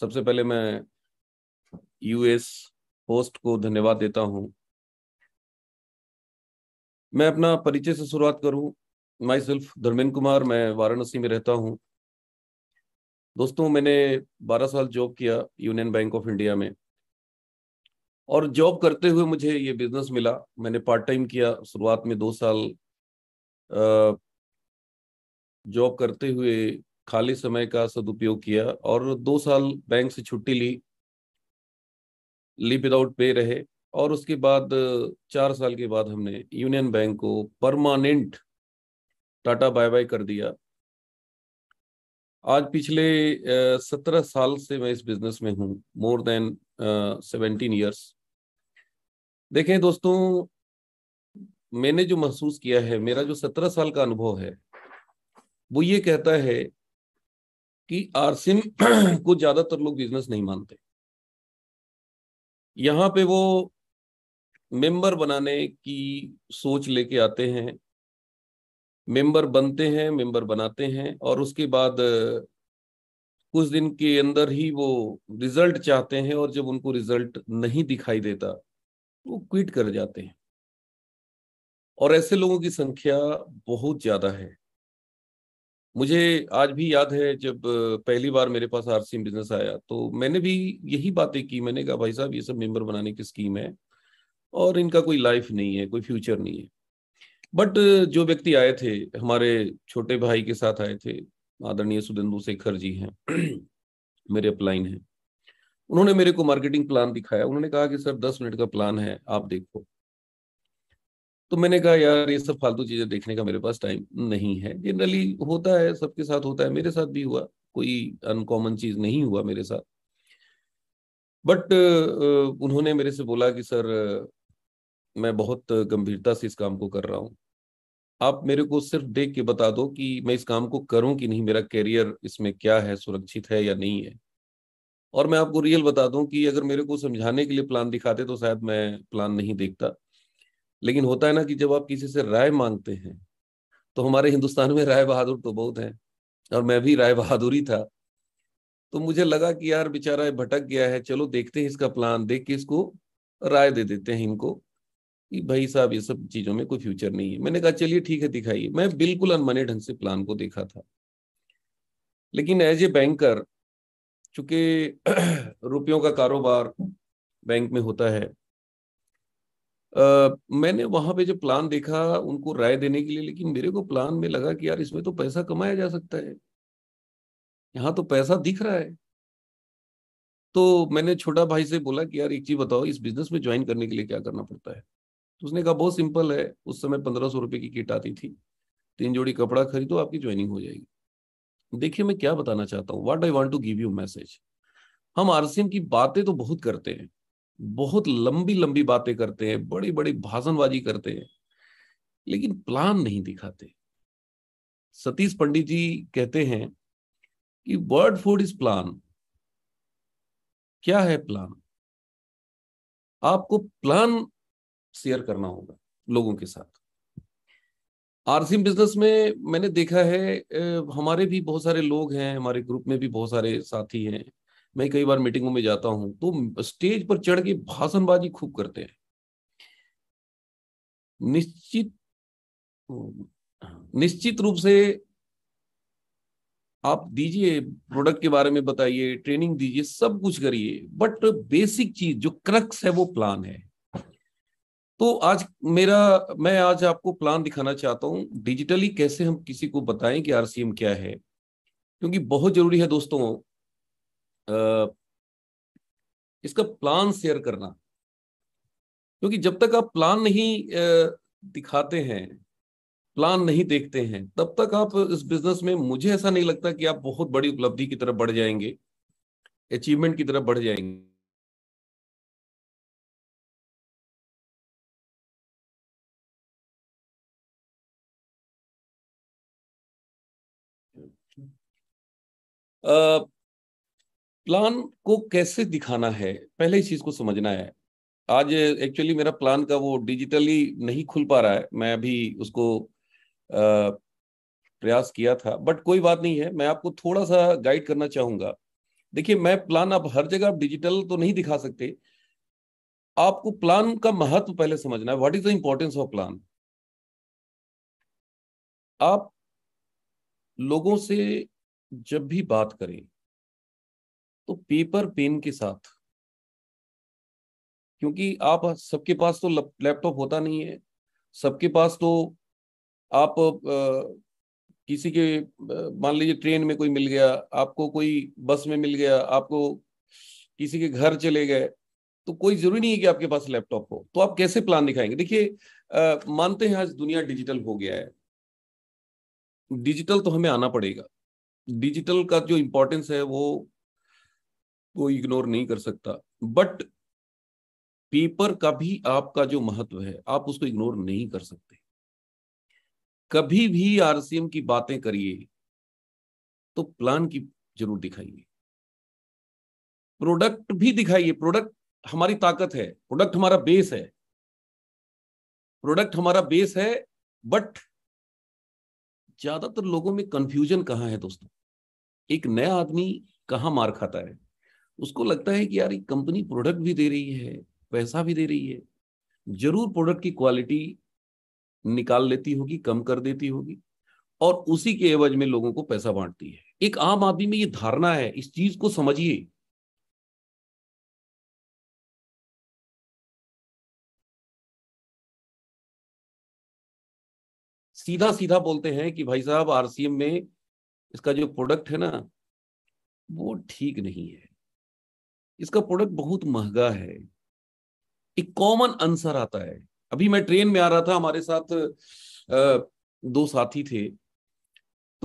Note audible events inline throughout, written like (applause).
सबसे पहले मैं यूएस होस्ट को धन्यवाद देता हूँ मैं अपना परिचय से शुरुआत करूं माई सेल्फ धर्मेंद्र कुमार मैं वाराणसी में रहता हूं दोस्तों मैंने 12 साल जॉब किया यूनियन बैंक ऑफ इंडिया में और जॉब करते हुए मुझे ये बिजनेस मिला मैंने पार्ट टाइम किया शुरुआत में दो साल जॉब करते हुए खाली समय का सदुपयोग किया और दो साल बैंक से छुट्टी ली लिप विदाउट पे रहे और उसके बाद चार साल के बाद हमने यूनियन बैंक को परमानेंट टाटा बाय बाय कर दिया आज पिछले सत्रह साल से मैं इस बिजनेस में हूँ मोर देन सेवेंटीन ईयर्स देखें दोस्तों मैंने जो महसूस किया है मेरा जो सत्रह साल का अनुभव है वो ये कहता है कि आरसिम (clears throat) को ज्यादातर लोग बिजनेस नहीं मानते यहाँ पे वो मेंबर बनाने की सोच लेके आते हैं मेंबर बनते हैं मेंबर बनाते हैं और उसके बाद कुछ दिन के अंदर ही वो रिजल्ट चाहते हैं और जब उनको रिजल्ट नहीं दिखाई देता वो क्विट कर जाते हैं और ऐसे लोगों की संख्या बहुत ज्यादा है मुझे आज भी याद है जब पहली बार मेरे पास आरसीएम बिजनेस आया तो मैंने भी यही बातें की मैंने कहा भाई साहब ये सब मेंबर बनाने की स्कीम है और इनका कोई लाइफ नहीं है कोई फ्यूचर नहीं है बट जो व्यक्ति आए थे हमारे छोटे भाई के साथ आए थे आदरणीय सुदेंदु शेखर जी हैं (clears throat) मेरे अपलाइन हैं उन्होंने मेरे को मार्केटिंग प्लान दिखाया उन्होंने कहा कि सर दस मिनट का प्लान है आप देखो तो मैंने कहा यार ये सब फालतू चीजें देखने का मेरे पास टाइम नहीं है जनरली होता है सबके साथ होता है मेरे साथ भी हुआ कोई अनकॉमन चीज नहीं हुआ मेरे साथ बट उन्होंने मेरे से बोला कि सर मैं बहुत गंभीरता से इस काम को कर रहा हूं आप मेरे को सिर्फ देख के बता दो कि मैं इस काम को करूं कि नहीं मेरा कैरियर इसमें क्या है सुरक्षित है या नहीं है और मैं आपको रियल बता दूं कि अगर मेरे को समझाने के लिए प्लान दिखाते तो शायद मैं प्लान नहीं देखता लेकिन होता है ना कि जब आप किसी से राय मांगते हैं तो हमारे हिंदुस्तान में राय बहादुर तो बहुत हैं और मैं भी राय बहादुर ही था तो मुझे लगा कि यार बेचारा भटक गया है चलो देखते हैं इसका प्लान देख के इसको राय दे देते हैं इनको कि भाई साहब ये सब चीज़ों में कोई फ्यूचर नहीं है मैंने कहा चलिए ठीक है दिखाइए मैं बिल्कुल अनमने ढंग से प्लान को देखा था लेकिन एज ए बैंकर चूंकि (clears throat) रुपयों का कारोबार बैंक में होता है मैंने वहां पे जो प्लान देखा उनको राय देने के लिए लेकिन मेरे को प्लान में लगा कि यार इसमें तो पैसा कमाया जा सकता है यहाँ तो पैसा दिख रहा है तो मैंने छोटा भाई से बोला कि यार एक चीज बताओ इस बिजनेस में ज्वाइन करने के लिए क्या करना पड़ता है तो उसने कहा बहुत सिंपल है उस समय पंद्रह सौ रुपए की किट आती थी तीन जोड़ी कपड़ा खरीदो आपकी ज्वाइनिंग हो जाएगी देखिए मैं क्या बताना चाहता हूँ what I want to give you message हम आरसीएम की बातें तो बहुत करते हैं बहुत लंबी लंबी बातें करते हैं बड़ी बड़ी भाषणबाजी करते हैं लेकिन प्लान नहीं दिखाते सतीश पंडित जी कहते हैं कि वर्ड फूड इज प्लान क्या है प्लान आपको प्लान शेयर करना होगा लोगों के साथ आरसीम बिजनेस में मैंने देखा है हमारे भी बहुत सारे लोग हैं हमारे ग्रुप में भी बहुत सारे साथी हैं मैं कई बार मीटिंगों में जाता हूं तो स्टेज पर चढ़ के भाषणबाजी खूब करते हैं निश्चित निश्चित रूप से आप दीजिए प्रोडक्ट के बारे में बताइए ट्रेनिंग दीजिए सब कुछ करिए बट बेसिक चीज जो क्रक्स है वो प्लान है तो आज मेरा मैं आज आपको प्लान दिखाना चाहता हूं डिजिटली कैसे हम किसी को बताएं कि आरसीएम क्या है क्योंकि बहुत जरूरी है दोस्तों इसका प्लान शेयर करना क्योंकि जब तक आप प्लान नहीं दिखाते हैं प्लान नहीं देखते हैं तब तक आप इस बिजनेस में मुझे ऐसा नहीं लगता कि आप बहुत बड़ी उपलब्धि की तरफ बढ़ जाएंगे अचीवमेंट की तरफ बढ़ जाएंगे Uh, प्लान को कैसे दिखाना है पहले इस चीज को समझना है आज एक्चुअली मेरा प्लान का वो डिजिटली नहीं खुल पा रहा है मैं अभी उसको आ, प्रयास किया था बट कोई बात नहीं है मैं आपको थोड़ा सा गाइड करना चाहूंगा देखिए मैं प्लान आप हर जगह आप डिजिटल तो नहीं दिखा सकते आपको प्लान का महत्व पहले समझना है what is the importance of plan आप लोगों से जब भी बात करें तो पेपर पेन के साथ क्योंकि आप सबके पास तो लैपटॉप होता नहीं है सबके पास तो आप आ, किसी के मान लीजिए ट्रेन में कोई मिल गया आपको कोई बस में मिल गया आपको किसी के घर चले गए तो कोई जरूरी नहीं है कि आपके पास लैपटॉप हो तो आप कैसे प्लान दिखाएंगे देखिए मानते हैं आज दुनिया डिजिटल हो गया है डिजिटल तो हमें आना पड़ेगा डिजिटल का जो इम्पोर्टेंस है वो को इग्नोर नहीं कर सकता बट पेपर का भी आपका जो महत्व है आप उसको इग्नोर नहीं कर सकते कभी भी आरसीएम की बातें करिए तो प्लान की जरूर दिखाइए प्रोडक्ट भी दिखाइए प्रोडक्ट हमारी ताकत है प्रोडक्ट हमारा बेस है प्रोडक्ट हमारा बेस है बट ज्यादातर लोगों में कंफ्यूजन कहां है दोस्तों एक नया आदमी कहां मार खाता है उसको लगता है कि यार ये कंपनी प्रोडक्ट भी दे रही है पैसा भी दे रही है जरूर प्रोडक्ट की क्वालिटी निकाल लेती होगी कम कर देती होगी और उसी के एवज में लोगों को पैसा बांटती है एक आम आदमी में ये धारणा है इस चीज को समझिए सीधा सीधा बोलते हैं कि भाई साहब आरसीएम में इसका जो प्रोडक्ट है ना वो ठीक नहीं है इसका प्रोडक्ट बहुत महंगा है एक कॉमन आंसर आता है अभी मैं ट्रेन में आ रहा था हमारे साथ दो साथी थे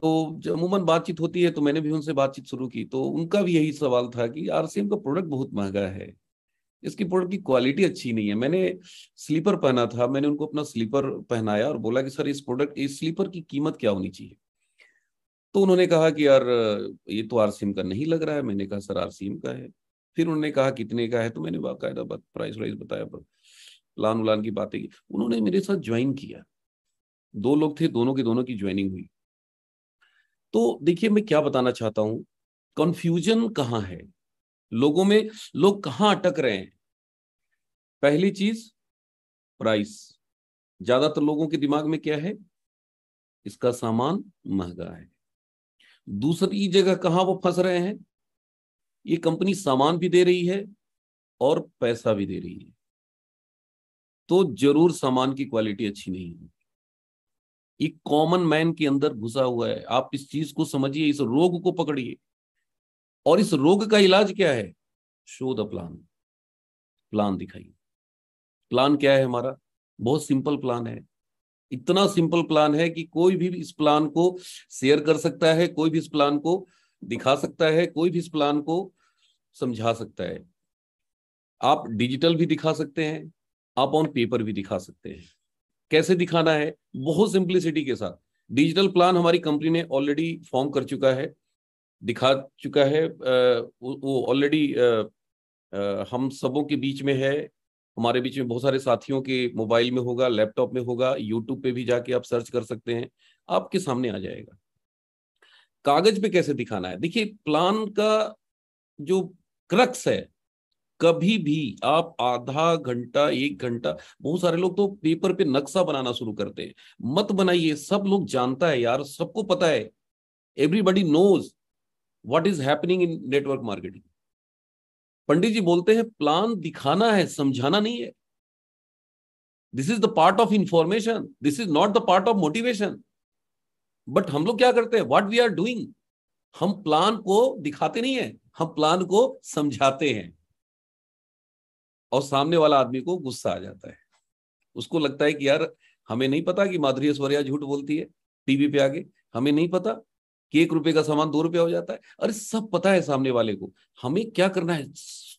तो जब अमूमन बातचीत होती है तो मैंने भी उनसे बातचीत शुरू की तो उनका भी यही सवाल था कि आरसीएम का प्रोडक्ट बहुत महंगा है इसकी प्रोडक्ट की क्वालिटी अच्छी नहीं है मैंने स्लीपर पहना था मैंने उनको अपना स्लीपर पहनाया और बोला कि सर इस प्रोडक्ट इस स्लीपर की कीमत क्या होनी चाहिए तो उन्होंने कहा कि यार ये तो आरसीएम का नहीं लग रहा है मैंने कहा सर आरसीएम का है फिर उन्होंने कहा कितने का है तो मैंने बाकायदा प्राइस वाइज बताया पर प्लान उलान की बातें की उन्होंने मेरे साथ ज्वाइन किया दो लोग थे दोनों के दोनों की ज्वाइनिंग हुई तो देखिए मैं क्या बताना चाहता हूं कंफ्यूजन कहाँ है लोगों में लोग कहाँ अटक रहे हैं पहली चीज प्राइस ज्यादातर लोगों के दिमाग में क्या है इसका सामान महंगा है दूसरी जगह कहाँ वो फंस रहे हैं ये कंपनी सामान भी दे रही है और पैसा भी दे रही है तो जरूर सामान की क्वालिटी अच्छी नहीं है ये कॉमन मैन के अंदर घुसा हुआ है आप इस चीज को समझिए इस रोग को पकड़िए और इस रोग का इलाज क्या है शो द प्लान प्लान दिखाइए प्लान क्या है हमारा बहुत सिंपल प्लान है इतना सिंपल प्लान है कि कोई भी इस प्लान को शेयर कर सकता है कोई भी इस प्लान को दिखा सकता है कोई भी इस प्लान को समझा सकता है आप डिजिटल भी दिखा सकते हैं आप ऑन पेपर भी दिखा सकते हैं कैसे दिखाना है बहुत सिंप्लिसिटी के साथ डिजिटल प्लान हमारी कंपनी ने ऑलरेडी फॉर्म कर चुका है दिखा चुका है वो ऑलरेडी हम सबों के बीच में है हमारे बीच में बहुत सारे साथियों के मोबाइल में होगा लैपटॉप में होगा यूट्यूब पे भी जाके आप सर्च कर सकते हैं आपके सामने आ जाएगा कागज पे कैसे दिखाना है देखिए प्लान का जो क्रक्स है कभी भी आप आधा घंटा एक घंटा बहुत सारे लोग तो पेपर पे नक्शा बनाना शुरू करते हैं मत बनाइए सब लोग जानता है यार सबको पता है everybody knows what is happening in network marketing Pandit ji बोलते हैं प्लान दिखाना है समझाना नहीं है this is the part of information this is not the part of motivation but हम लोग क्या करते हैं व्हाट वी आर डूइंग हम प्लान को दिखाते नहीं है हम प्लान को समझाते हैं और सामने वाला आदमी को गुस्सा आ जाता है उसको लगता है कि यार हमें नहीं पता कि माधुरी ऐश्वर्या झूठ बोलती है टीवी पे आगे हमें नहीं पता कि एक रुपए का सामान दो रुपया हो जाता है अरे सब पता है सामने वाले को हमें क्या करना है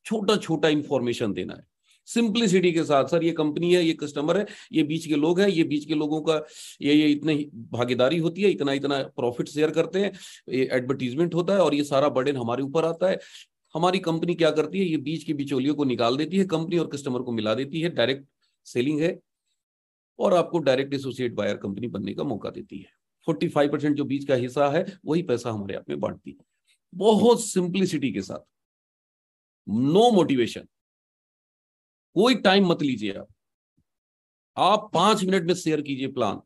छोटा छोटा इंफॉर्मेशन देना है सिंप्लिसिटी के साथ सर ये कंपनी है ये कस्टमर है ये बीच के लोग हैं ये बीच के लोगों का ये ये इतने भागीदारी होती है इतना इतना प्रॉफिट शेयर करते हैं ये एडवर्टीजमेंट होता है और ये सारा बर्डन हमारे ऊपर आता है हमारी कंपनी क्या करती है ये बीच की बिचौलियों को निकाल देती है कंपनी और कस्टमर को मिला देती है डायरेक्ट सेलिंग है और आपको डायरेक्ट एसोसिएट बायर कंपनी बनने का मौका देती है फोर्टी फाइव परसेंट जो बीच का हिस्सा है वही पैसा हमारे आप में बांटती है बहुत सिंप्लिसिटी के साथ नो मोटिवेशन कोई टाइम मत लीजिए आप आप पांच मिनट में शेयर कीजिए प्लान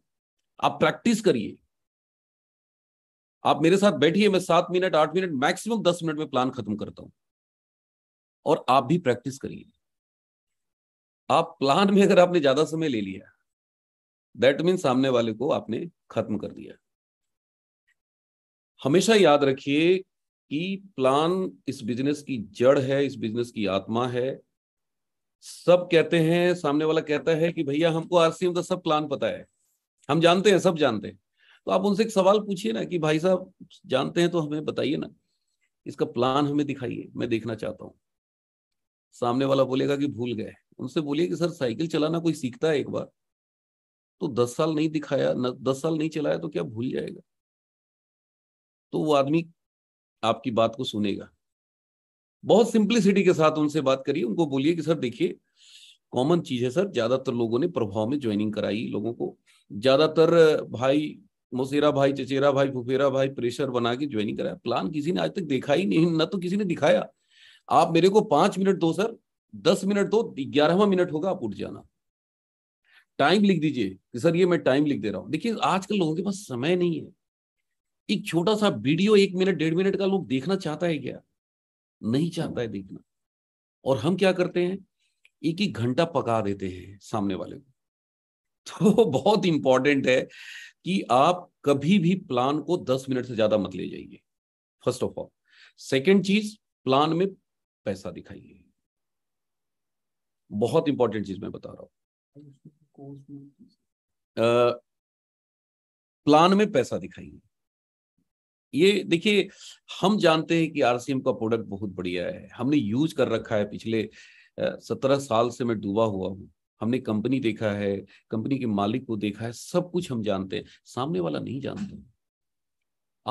आप प्रैक्टिस करिए आप मेरे साथ बैठिए मैं सात मिनट आठ मिनट मैक्सिमम दस मिनट में प्लान खत्म करता हूं और आप भी प्रैक्टिस करिए आप प्लान में अगर आपने ज्यादा समय ले लिया दैट मीन सामने वाले को आपने खत्म कर दिया हमेशा याद रखिए कि प्लान इस बिजनेस की जड़ है इस बिजनेस की आत्मा है सब कहते हैं सामने वाला कहता है कि भैया हमको आरसीएम का सब प्लान पता है हम जानते हैं सब जानते हैं तो आप उनसे एक सवाल पूछिए ना कि भाई साहब जानते हैं तो हमें बताइए ना इसका प्लान हमें दिखाइए मैं देखना चाहता हूँ सामने वाला बोलेगा कि भूल गए उनसे बोलिए कि सर साइकिल चलाना कोई सीखता है एक बार तो दस साल नहीं दिखाया न दस साल नहीं चलाया तो क्या भूल जाएगा तो वो आदमी आपकी बात को सुनेगा बहुत सिंप्लिसिटी के साथ उनसे बात करिए उनको बोलिए कि सर देखिए कॉमन चीज है सर ज्यादातर लोगों ने प्रभाव में ज्वाइनिंग कराई लोगों को ज्यादातर भाई मोसेरा भाई चचेरा भाई फुफेरा भाई प्रेशर बना के ज्वाइनिंग कराया प्लान किसी ने आज तक देखा ही नहीं ना तो किसी ने दिखाया आप मेरे को पांच मिनट दो सर दस मिनट दो ग्यारहवा मिनट होगा आप उठ जाना टाइम लिख दीजिए कि सर ये मैं टाइम लिख दे रहा हूं देखिए आजकल लोगों के पास समय नहीं है एक छोटा सा वीडियो एक मिनट डेढ़ मिनट का लोग देखना चाहता है क्या नहीं चाहता है देखना और हम क्या करते हैं एक एक घंटा पका देते हैं सामने वाले को तो (laughs) बहुत इंपॉर्टेंट है कि आप कभी भी प्लान को दस मिनट से ज्यादा मत ले जाइए फर्स्ट ऑफ ऑल सेकेंड चीज प्लान में पैसा दिखाइए बहुत इंपॉर्टेंट चीज मैं बता रहा हूं प्लान में पैसा दिखाइए ये देखिए हम जानते हैं कि आरसीएम का प्रोडक्ट बहुत बढ़िया है हमने यूज कर रखा है पिछले सत्रह साल से मैं डूबा हुआ हूँ हमने कंपनी देखा है कंपनी के मालिक को देखा है सब कुछ हम जानते हैं सामने वाला नहीं जानते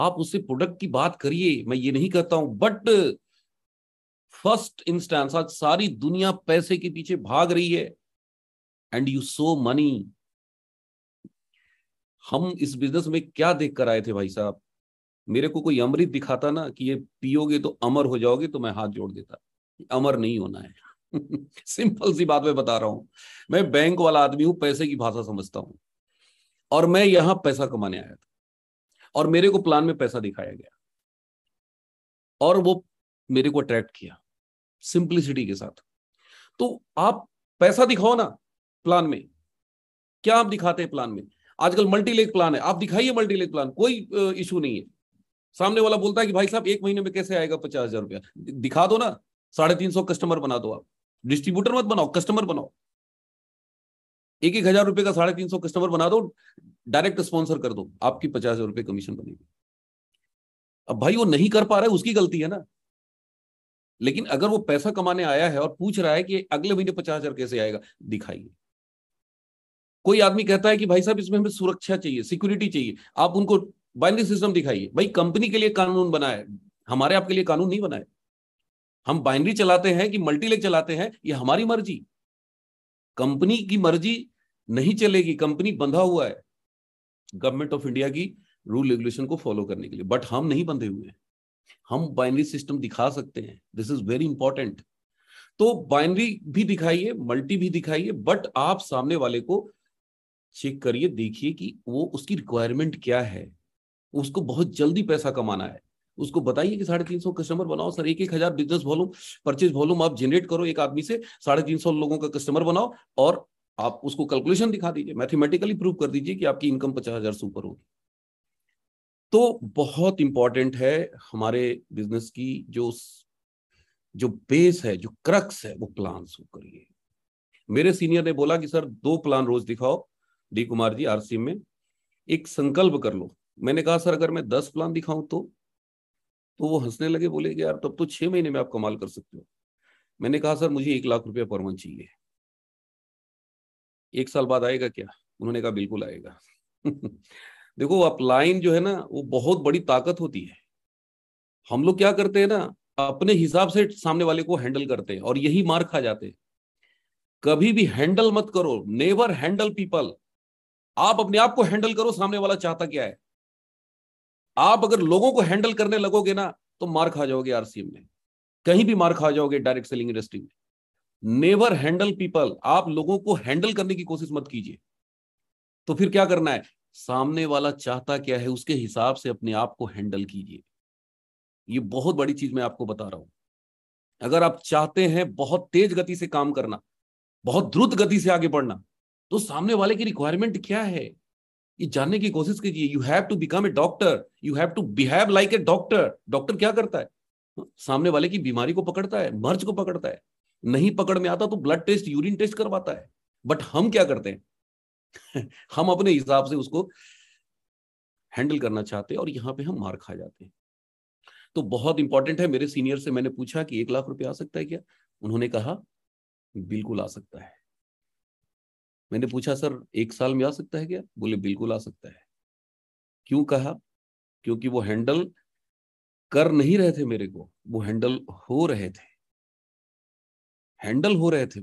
आप उससे प्रोडक्ट की बात करिए मैं ये नहीं कहता हूं बट फर्स्ट इंस्टेंस आज सारी दुनिया पैसे के पीछे भाग रही है एंड यू सो मनी हम इस बिजनेस में क्या देख कर आए थे भाई साहब मेरे को कोई अमृत दिखाता ना कि ये पियोगे तो अमर हो जाओगे तो मैं हाथ जोड़ देता अमर नहीं होना है (laughs) सिंपल सी बात मैं बता रहा हूं मैं बैंक वाला आदमी हूं पैसे की भाषा समझता हूं और मैं यहां पैसा कमाने आया था और मेरे को प्लान में पैसा दिखाया गया और वो मेरे को अट्रैक्ट किया सिंप्लिसिटी के साथ तो आप पैसा दिखाओ ना प्लान में क्या आप दिखाते हैं प्लान में आजकल मल्टीलेक प्लान है आप दिखाइए मल्टीलेक प्लान कोई इशू नहीं है सामने वाला बोलता है कि भाई साहब एक महीने में कैसे आएगा पचास हजार रुपया दिखा दो ना साढ़े तीन सौ कस्टमर बना दो आप डिस्ट्रीब्यूटर मत बनाओ कस्टमर बनाओ एक एक हजार रुपए का साढ़े तीन सौ कस्टमर बना दो डायरेक्ट स्पॉन्सर कर दो आपकी पचास हजार रुपये कमीशन बनेगी अब भाई वो नहीं कर पा रहा है उसकी गलती है ना लेकिन अगर वो पैसा कमाने आया है और पूछ रहा है कि अगले महीने पचास हजार कैसे आएगा दिखाइए कोई आदमी कहता है कि भाई साहब इसमें हमें सुरक्षा चाहिए सिक्योरिटी चाहिए आप उनको बाइनरी सिस्टम दिखाइए भाई कंपनी के लिए कानून बनाए हमारे आपके लिए कानून नहीं बनाए हम बाइनरी चलाते हैं कि मल्टीलेग चलाते हैं ये हमारी मर्जी कंपनी की मर्जी नहीं चलेगी कंपनी बंधा हुआ है गवर्नमेंट ऑफ इंडिया की रूल रेगुलेशन को फॉलो करने के लिए बट हम नहीं बंधे हुए हैं हम बाइनरी सिस्टम दिखा सकते हैं दिस इज वेरी इंपॉर्टेंट तो बाइनरी भी दिखाइए मल्टी भी दिखाइए बट आप सामने वाले को चेक करिए देखिए कि वो उसकी रिक्वायरमेंट क्या है उसको बहुत जल्दी पैसा कमाना है उसको बताइए कि साढ़े तीन सौ कस्टमर बनाओ सर एक एक हजार बिजनेस वॉल्यूम परचेज वॉल्यूम आप जनरेट करो एक आदमी से साढ़े तीन सौ लोगों का कस्टमर बनाओ और आप उसको कैलकुलेशन दिखा दीजिए मैथमेटिकली प्रूव कर दीजिए कि आपकी इनकम पचास हजार से ऊपर होगी तो बहुत इंपॉर्टेंट है हमारे बिजनेस की जो जो बेस है जो क्रक्स है वो प्लान शो करिए मेरे सीनियर ने बोला कि सर दो प्लान रोज दिखाओ डी कुमार जी आरसी में एक संकल्प कर लो मैंने कहा सर अगर मैं दस प्लान दिखाऊं तो तो वो हंसने लगे बोले कि यार तब तो छह महीने में आप कमाल कर सकते हो मैंने कहा सर मुझे एक लाख रुपया पर मंथ चाहिए एक साल बाद आएगा क्या उन्होंने कहा बिल्कुल आएगा (laughs) देखो अपलाइन जो है ना वो बहुत बड़ी ताकत होती है हम लोग क्या करते हैं ना अपने हिसाब से सामने वाले को हैंडल करते हैं और यही मार खा जाते हैं कभी भी हैंडल मत करो नेवर हैंडल पीपल आप अपने आप को हैंडल करो सामने वाला चाहता क्या है आप अगर लोगों को हैंडल करने लगोगे ना तो मार खा जाओगे आरसीएम में कहीं भी मार खा जाओगे डायरेक्ट सेलिंग इंडस्ट्री में नेवर हैंडल पीपल आप लोगों को हैंडल करने की कोशिश मत कीजिए तो फिर क्या करना है सामने वाला चाहता क्या है उसके हिसाब से अपने आप को हैंडल कीजिए ये बहुत बड़ी चीज मैं आपको बता रहा हूं अगर आप चाहते हैं बहुत तेज गति से काम करना बहुत द्रुत गति से आगे बढ़ना तो सामने वाले की रिक्वायरमेंट क्या है ये जानने की कोशिश कीजिए you have to become a doctor you have to behave like a doctor doctor क्या करता है सामने वाले की बीमारी को पकड़ता है मर्ज को पकड़ता है नहीं पकड़ में आता तो ब्लड टेस्ट यूरिन टेस्ट करवाता है बट हम क्या करते हैं (laughs) हम अपने हिसाब से उसको हैंडल करना चाहते हैं और यहां पे हम मार खा जाते हैं तो बहुत इंपॉर्टेंट है मेरे सीनियर से मैंने पूछा कि एक लाख रुपया आ सकता है क्या उन्होंने कहा बिल्कुल आ सकता है मैंने पूछा सर एक साल में आ सकता है क्या बोले बिल्कुल आ सकता है क्यों कहा क्योंकि वो हैंडल कर नहीं रहे थे मेरे को वो हैंडल हो रहे थे हैंडल हो रहे थे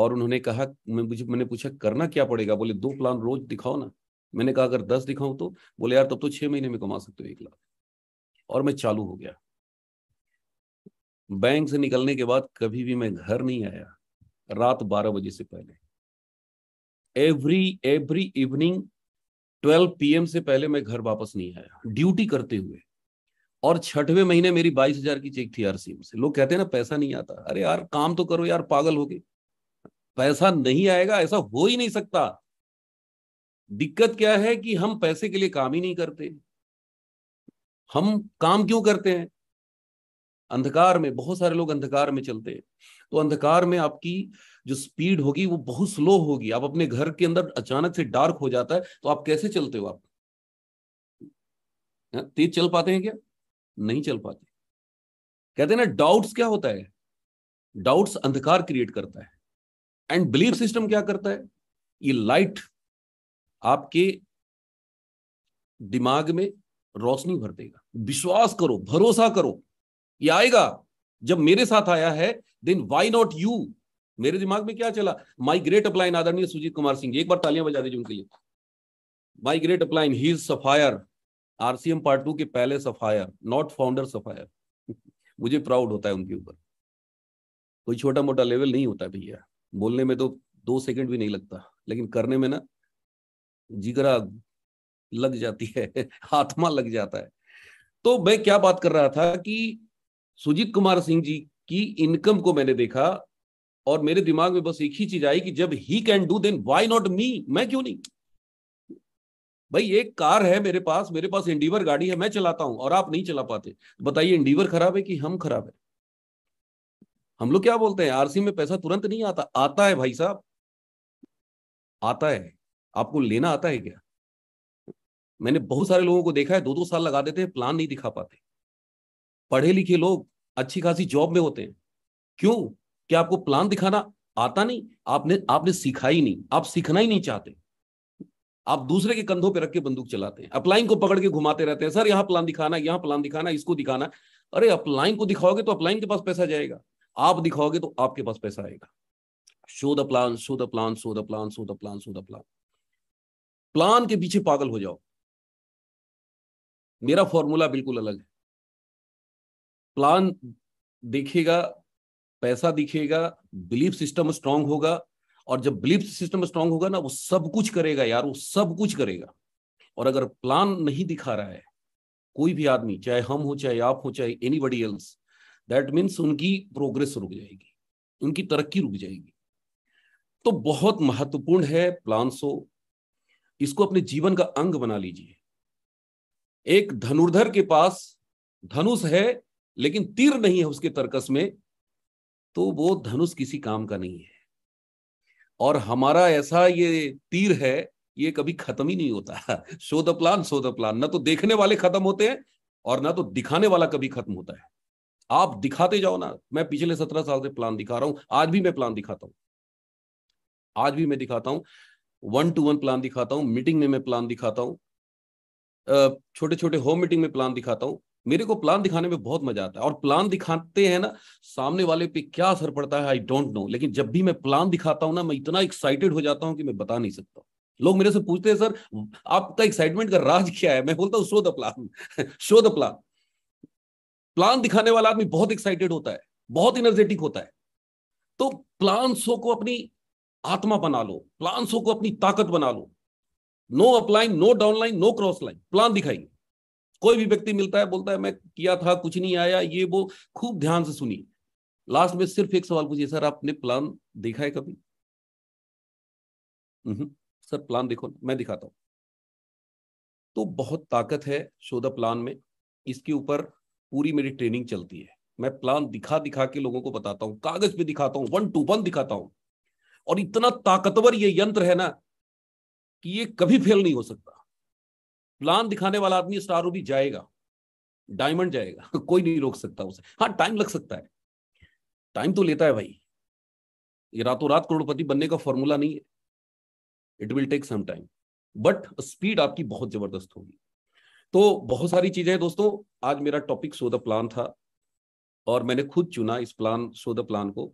और उन्होंने कहा मैं मुझे मैंने पूछा करना क्या पड़ेगा बोले दो प्लान रोज दिखाओ ना मैंने कहा अगर दस दिखाऊं तो बोले यार तब तो छह महीने में कमा सकते हो एक लाख और मैं चालू हो गया बैंक से निकलने के बाद कभी भी मैं घर नहीं आया रात 12 बजे से पहले एवरी एवरी इवनिंग 12 पीएम से पहले मैं घर वापस नहीं आया ड्यूटी करते हुए और छठवें महीने मेरी बाईस हजार की चेक थी आरसीएम से लोग कहते हैं ना पैसा नहीं आता अरे यार काम तो करो यार पागल हो गए पैसा नहीं आएगा ऐसा हो ही नहीं सकता दिक्कत क्या है कि हम पैसे के लिए काम ही नहीं करते हम काम क्यों करते हैं अंधकार में बहुत सारे लोग अंधकार में चलते हैं तो अंधकार में आपकी जो स्पीड होगी वो बहुत स्लो होगी आप अपने घर के अंदर अचानक से डार्क हो जाता है तो आप कैसे चलते हो आप हाँ, तेज चल पाते हैं क्या नहीं चल पाते कहते हैं ना डाउट्स क्या होता है डाउट्स अंधकार क्रिएट करता है एंड बिलीफ सिस्टम क्या करता है ये लाइट आपके दिमाग में रोशनी भर देगा विश्वास करो भरोसा करो ये आएगा जब मेरे साथ आया है देन वाई नॉट यू मेरे दिमाग में क्या चला माई ग्रेट अपलाइन आदरणीय सुजीत कुमार सिंह एक बार तालियां बजा दीजिए उनके लिए माई ग्रेट अपलाइन ही सफायर आरसीएम पार्ट टू के पहले सफायर नॉट फाउंडर सफायर मुझे प्राउड होता है उनके ऊपर कोई छोटा मोटा लेवल नहीं होता भैया बोलने में तो दो सेकंड भी नहीं लगता लेकिन करने में ना जिगरा लग जाती है (laughs) आत्मा लग जाता है तो मैं क्या बात कर रहा था कि सुजीत कुमार सिंह जी की इनकम को मैंने देखा और मेरे दिमाग में बस एक ही चीज आई कि जब he can do then why not me मैं क्यों नहीं भाई एक कार है मेरे पास मेरे पास इंडीवर गाड़ी है मैं चलाता हूं और आप नहीं चला पाते बताइए इंडीवर खराब है कि हम खराब है हम लोग क्या बोलते हैं आरसी में पैसा तुरंत नहीं आता आता है भाई साहब आता है आपको लेना आता है क्या मैंने बहुत सारे लोगों को देखा है दो दो साल लगा देते हैं प्लान नहीं दिखा पाते पढ़े लिखे लोग अच्छी खासी जॉब में होते हैं क्यों क्या आपको प्लान दिखाना आता नहीं आपने आपने सिखा ही नहीं आप सीखना ही नहीं चाहते आप दूसरे के कंधों पर रख के बंदूक चलाते हैं अपलाइन को पकड़ के घुमाते रहते हैं सर यहां प्लान दिखाना यहां प्लान दिखाना इसको दिखाना अरे अपलाइन को दिखाओगे तो अपलाइन के पास पैसा जाएगा आप दिखाओगे तो आपके पास पैसा आएगा show the plan show the plan show the plan show the plan show the plan plan के पीछे पागल हो जाओ मेरा फॉर्मूला बिल्कुल अलग है प्लान देखेगा पैसा दिखेगा बिलीफ सिस्टम स्ट्रांग होगा और जब बिलीफ सिस्टम स्ट्रांग होगा ना वो सब कुछ करेगा यार वो सब कुछ करेगा और अगर प्लान नहीं दिखा रहा है कोई भी आदमी चाहे हम हो चाहे आप हो चाहे anybody else that means उनकी प्रोग्रेस रुक जाएगी उनकी तरक्की रुक जाएगी तो बहुत महत्वपूर्ण है प्लान सो इसको अपने जीवन का अंग बना लीजिए एक धनुर्धर के पास धनुष है लेकिन तीर नहीं है उसके तर्कस में तो वो धनुष किसी काम का नहीं है और हमारा ऐसा ये तीर है ये कभी खत्म ही नहीं होता (laughs) show the plan show the plan ना तो देखने वाले खत्म होते हैं और ना तो दिखाने वाला कभी खत्म होता है आप दिखाते जाओ ना मैं पिछले सत्रह साल से प्लान दिखा रहा हूं आज भी मैं प्लान दिखाता हूं आज भी मैं दिखाता हूं वन टू वन प्लान दिखाता हूं मीटिंग में मैं प्लान दिखाता हूं छोटे छोटे होम मीटिंग में प्लान दिखाता हूं मेरे को प्लान दिखाने में बहुत मजा आता है और प्लान दिखाते हैं ना सामने वाले पे क्या असर पड़ता है आई डोंट नो लेकिन जब भी मैं प्लान दिखाता हूं ना मैं इतना एक्साइटेड हो जाता हूं कि मैं बता नहीं सकता लोग मेरे से पूछते हैं सर आपका एक्साइटमेंट का राज क्या है मैं बोलता हूँ show the plan (laughs) show the plan plan दिखाने वाला आदमी बहुत एक्साइटेड होता है बहुत इनर्जेटिक होता है तो प्लान शो को अपनी आत्मा बना लो प्लान शो को अपनी ताकत बना लो no upline no downline no cross line plan दिखाइए कोई भी व्यक्ति मिलता है बोलता है मैं किया था कुछ नहीं आया ये वो खूब ध्यान से सुनिए लास्ट में सिर्फ एक सवाल पूछिए सर आपने प्लान देखा है कभी हम्म, सर प्लान देखो मैं दिखाता हूं तो बहुत ताकत है शोधा प्लान में इसके ऊपर पूरी मेरी ट्रेनिंग चलती है मैं प्लान दिखा दिखा के लोगों को बताता हूं कागज पे दिखाता हूं वन टू वन दिखाता हूं और इतना ताकतवर ये यंत्र है ना कि ये कभी फेल नहीं हो सकता प्लान दिखाने वाला आदमी स्टार रूबी जाएगा डायमंड जाएगा (laughs) कोई नहीं रोक सकता उसे हाँ टाइम लग सकता है टाइम तो लेता है भाई ये रातों रात करोड़पति बनने का फॉर्मूला नहीं है it will take some time but speed आपकी बहुत जबरदस्त होगी तो बहुत सारी चीजें हैं दोस्तों आज मेरा टॉपिक सो द प्लान था और मैंने खुद चुना इस प्लान सो द प्लान को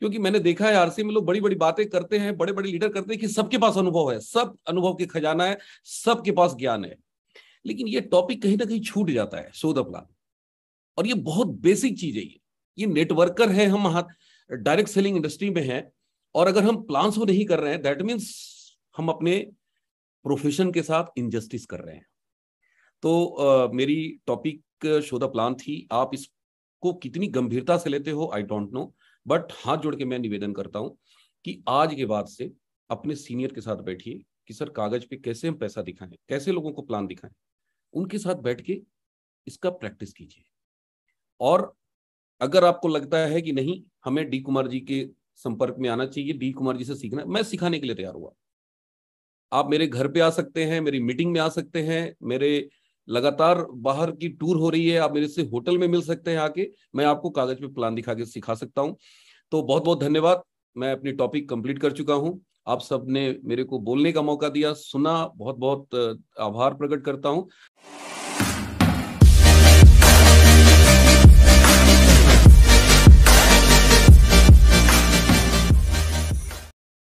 क्योंकि मैंने देखा है आरसी में लोग बड़ी बड़ी बातें करते हैं बड़े बड़े लीडर करते हैं कि सबके पास अनुभव है सब अनुभव के खजाना है सबके पास ज्ञान है लेकिन ये टॉपिक कहीं ना कहीं छूट जाता है शोध प्लान और ये बहुत बेसिक चीज है ये ये नेटवर्कर है हम डायरेक्ट सेलिंग इंडस्ट्री में हैं और अगर हम प्लान वो नहीं कर रहे हैं दैट मीन्स हम अपने प्रोफेशन के साथ इनजस्टिस कर रहे हैं तो uh, मेरी टॉपिक शोधा प्लान थी आप इसको कितनी गंभीरता से लेते हो आई डोंट नो बट हाथ जोड़ के मैं निवेदन करता हूं कि आज के बाद से अपने सीनियर के साथ बैठिए कि सर कागज पे कैसे हम पैसा दिखाएं कैसे लोगों को प्लान दिखाएं उनके साथ बैठ के इसका प्रैक्टिस कीजिए और अगर आपको लगता है कि नहीं हमें डी कुमार जी के संपर्क में आना चाहिए डी कुमार जी से सीखना मैं सिखाने के लिए तैयार हुआ आप मेरे घर पे आ सकते हैं मेरी मीटिंग में आ सकते हैं मेरे लगातार बाहर की टूर हो रही है आप मेरे से होटल में मिल सकते हैं आके मैं आपको कागज पे प्लान दिखा के सिखा सकता हूँ तो बहुत बहुत धन्यवाद मैं अपनी टॉपिक कंप्लीट कर चुका हूँ आप सब ने मेरे को बोलने का मौका दिया सुना बहुत बहुत आभार प्रकट करता हूँ